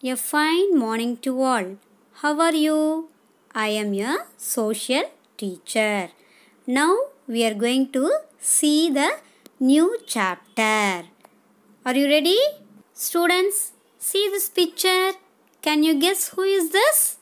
A fine morning to all. How are you? I am your social teacher. Now we are going to see the new chapter. Are you ready? Students, see this picture. Can you guess who is this?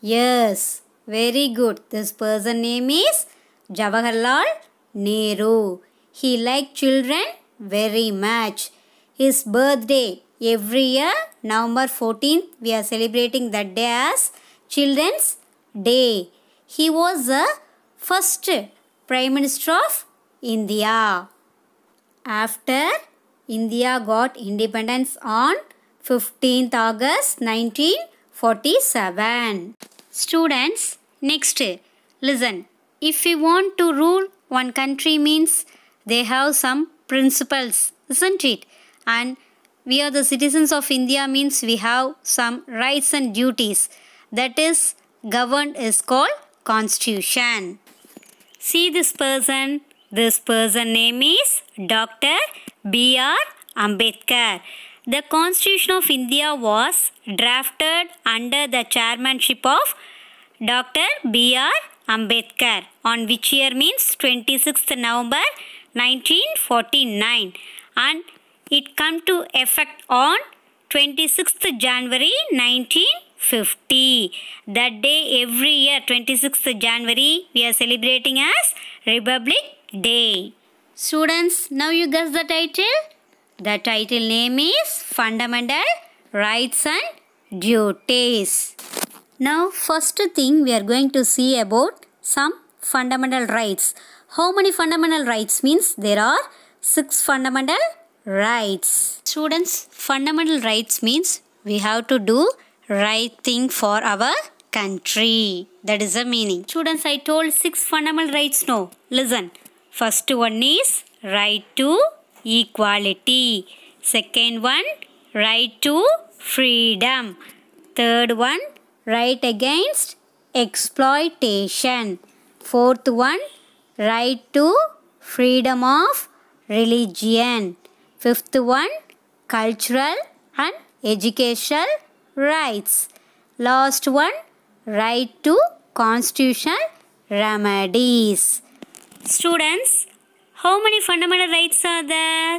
Yes, very good. This person name is Jawaharlal Nehru. He liked children very much. His birthday Every year, November 14th, we are celebrating that day as Children's Day. He was the first Prime Minister of India. After India got independence on 15th August 1947. Students, next, listen. If we want to rule one country means they have some principles, isn't it? And we are the citizens of India means we have some rights and duties. That is governed is called constitution. See this person. This person name is Dr. B.R. Ambedkar. The Constitution of India was drafted under the chairmanship of Dr. B.R. Ambedkar on which year means 26th November 1949 and it come to effect on 26th January 1950. That day every year 26th January we are celebrating as Republic Day. Students, now you guess the title? The title name is Fundamental Rights and Duties. Now first thing we are going to see about some fundamental rights. How many fundamental rights means there are six fundamental rights. Students, fundamental rights means we have to do right thing for our country. That is the meaning. Students, I told six fundamental rights No, Listen. First one is right to equality. Second one, right to freedom. Third one, right against exploitation. Fourth one, right to freedom of religion. Fifth one, cultural and educational rights. Last one, right to constitutional remedies. Students, how many fundamental rights are there?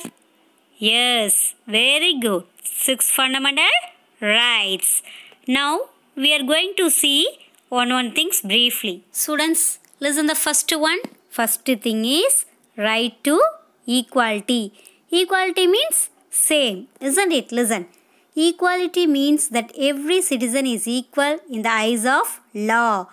Yes, very good. Six fundamental rights. Now, we are going to see one-one things briefly. Students, listen the first one. First thing is right to equality. Equality means same, isn't it? Listen. Equality means that every citizen is equal in the eyes of law.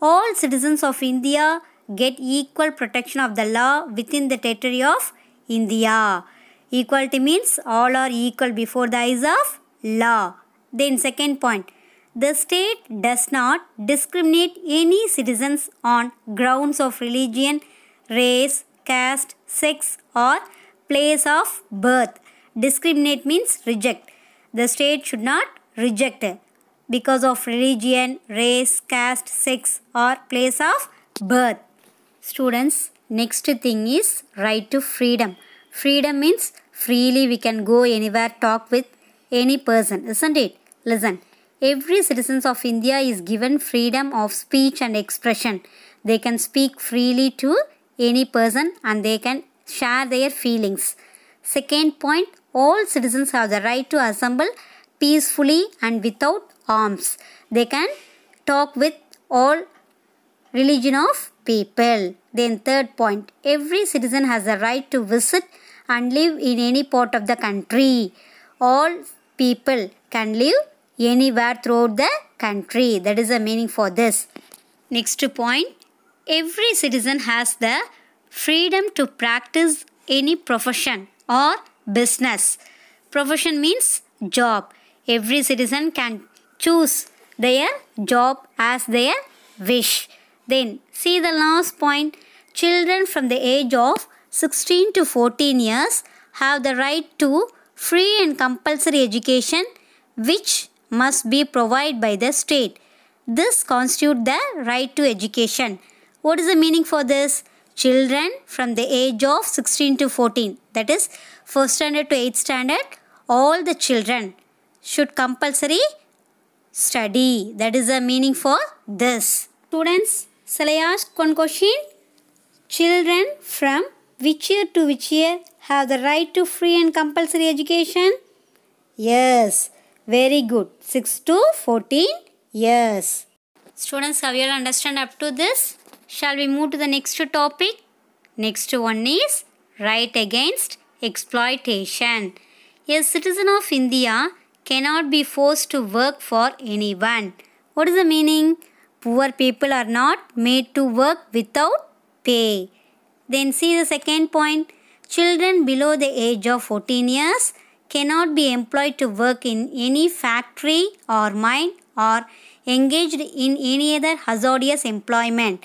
All citizens of India get equal protection of the law within the territory of India. Equality means all are equal before the eyes of law. Then second point, the state does not discriminate any citizens on grounds of religion, race, caste, sex or place of birth. Discriminate means reject. The state should not reject because of religion, race, caste, sex or place of birth. Students, next thing is right to freedom. Freedom means freely we can go anywhere, talk with any person, isn't it? Listen, every citizen of India is given freedom of speech and expression. They can speak freely to any person and they can share their feelings. Second point, all citizens have the right to assemble peacefully and without arms. They can talk with all religion of people. Then third point, every citizen has the right to visit and live in any part of the country. All people can live anywhere throughout the country. That is the meaning for this. Next point, every citizen has the freedom to practice any profession or business. Profession means job. Every citizen can choose their job as their wish. Then see the last point. Children from the age of 16 to 14 years have the right to free and compulsory education which must be provided by the state. This constitutes the right to education. What is the meaning for this? children from the age of 16 to 14 that is first standard to eighth standard all the children should compulsory study that is the meaning for this students shall i ask one question children from which year to which year have the right to free and compulsory education yes very good 6 to 14 years students have you understood understand up to this Shall we move to the next topic? Next one is right against exploitation. A citizen of India cannot be forced to work for anyone. What is the meaning? Poor people are not made to work without pay. Then see the second point. Children below the age of 14 years cannot be employed to work in any factory or mine or engaged in any other hazardous employment.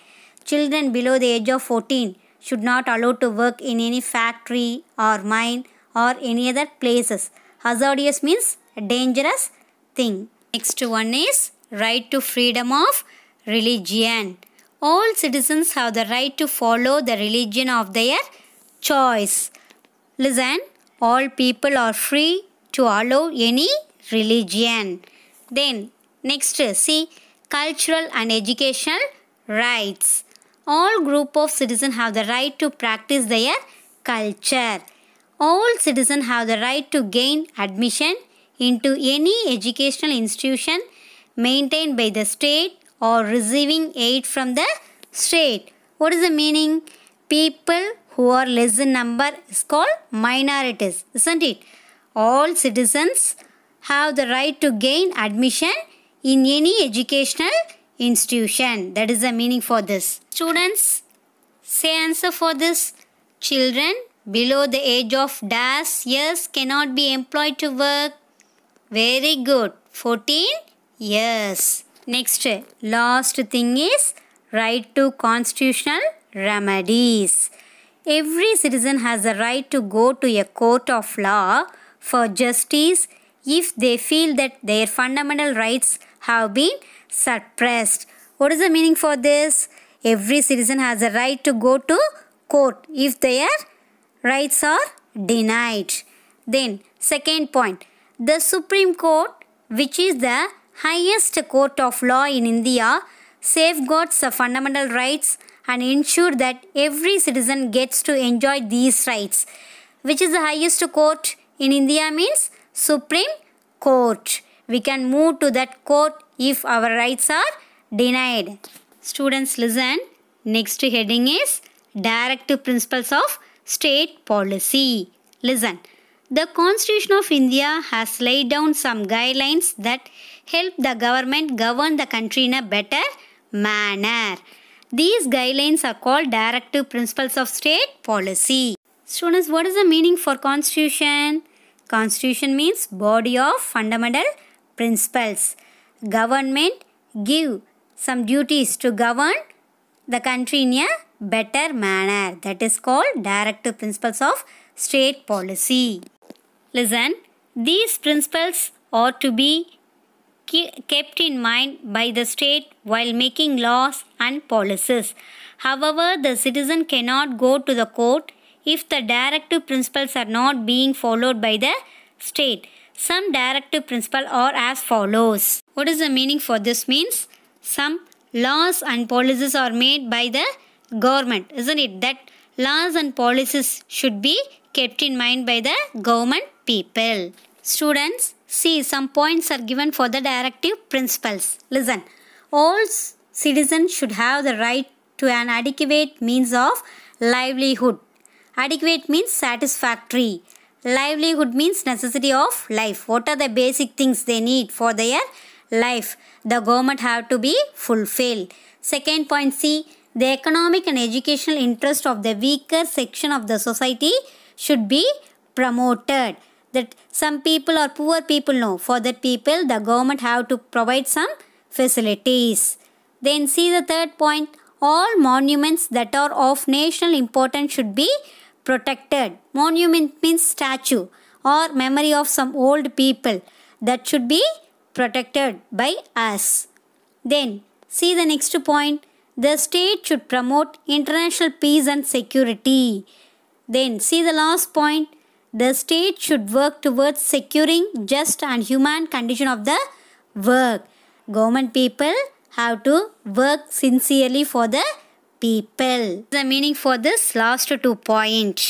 Children below the age of 14 should not allow to work in any factory or mine or any other places. Hazardous means dangerous thing. Next one is right to freedom of religion. All citizens have the right to follow the religion of their choice. Listen, all people are free to allow any religion. Then next see cultural and educational rights all group of citizens have the right to practice their culture. All citizens have the right to gain admission into any educational institution maintained by the state or receiving aid from the state. What is the meaning? People who are less in number is called minorities, isn't it? All citizens have the right to gain admission in any educational institution. That is the meaning for this. Students, say answer for this. Children below the age of dash years cannot be employed to work. Very good. 14 years. Next, last thing is right to constitutional remedies. Every citizen has a right to go to a court of law for justice if they feel that their fundamental rights have been suppressed. What is the meaning for this? Every citizen has a right to go to court if their rights are denied. Then, second point the Supreme Court, which is the highest court of law in India, safeguards the fundamental rights and ensure that every citizen gets to enjoy these rights. Which is the highest court in India means Supreme Court we can move to that court if our rights are denied. Students listen. Next heading is Directive Principles of State Policy. Listen. The Constitution of India has laid down some guidelines that help the government govern the country in a better manner. These guidelines are called Directive Principles of State Policy. Students, what is the meaning for Constitution? Constitution means body of fundamental principles. Government give some duties to govern the country in a better manner. That is called directive principles of state policy. Listen, these principles are to be kept in mind by the state while making laws and policies. However, the citizen cannot go to the court if the directive principles are not being followed by the state. Some directive principle are as follows. What is the meaning for this means? Some laws and policies are made by the government. Isn't it that laws and policies should be kept in mind by the government people? Students, see some points are given for the directive principles. Listen, all citizens should have the right to an adequate means of livelihood. Adequate means satisfactory livelihood means necessity of life. What are the basic things they need for their life? The government have to be fulfilled. Second point C, the economic and educational interest of the weaker section of the society should be promoted. That some people or poor people know. For that people, the government have to provide some facilities. Then see the third point. All monuments that are of national importance should be protected. Monument means statue or memory of some old people that should be protected by us. Then, see the next point. The state should promote international peace and security. Then, see the last point. The state should work towards securing just and human condition of the work. Government people have to work sincerely for the people. The meaning for this last two points,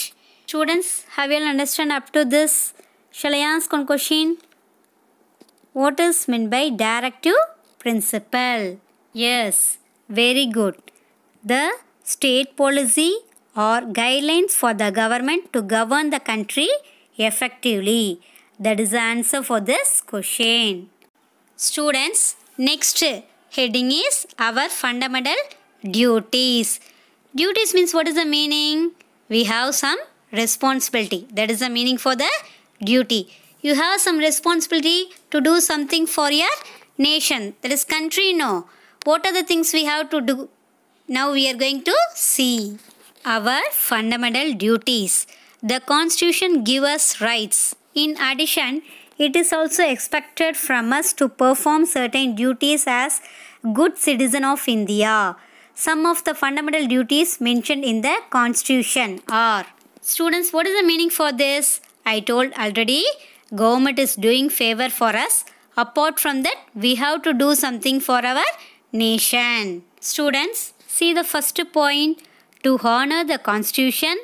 Students, have you all understand up to this? Shall I ask one question? What is meant by directive principle? Yes, very good. The state policy or guidelines for the government to govern the country effectively. That is the answer for this question. Students, next heading is our fundamental duties. Duties means what is the meaning? We have some responsibility. That is the meaning for the duty. You have some responsibility to do something for your nation. That is country, no. What are the things we have to do? Now we are going to see our fundamental duties. The constitution gives us rights. In addition, it is also expected from us to perform certain duties as good citizen of India some of the fundamental duties mentioned in the constitution are students what is the meaning for this i told already government is doing favor for us apart from that we have to do something for our nation students see the first point to honor the constitution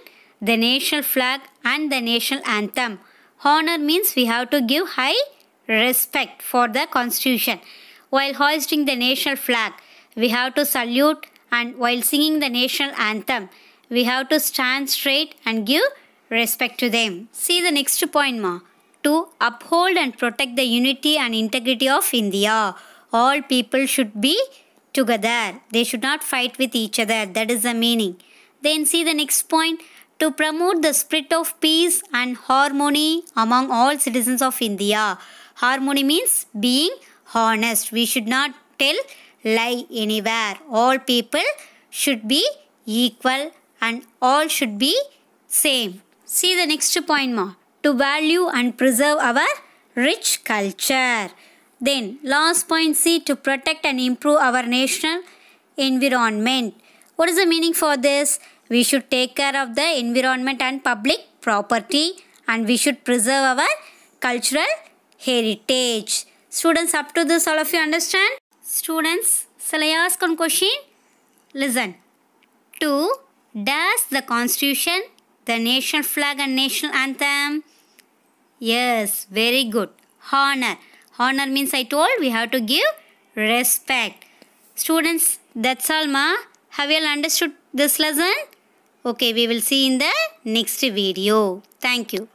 the national flag and the national anthem honor means we have to give high respect for the constitution while hoisting the national flag we have to salute and while singing the national anthem, we have to stand straight and give respect to them. See the next point ma. To uphold and protect the unity and integrity of India. All people should be together. They should not fight with each other. That is the meaning. Then see the next point. To promote the spirit of peace and harmony among all citizens of India. Harmony means being honest. We should not tell lie anywhere. All people should be equal and all should be same. See the next point more. To value and preserve our rich culture. Then last point C to protect and improve our national environment. What is the meaning for this? We should take care of the environment and public property and we should preserve our cultural heritage. Students up to this all of you understand? Students, shall I ask one question? Listen. To Does the constitution, the national flag and national anthem. Yes, very good. Honor. Honor means I told we have to give respect. Students, that's all ma. Have you all understood this lesson? Okay, we will see in the next video. Thank you.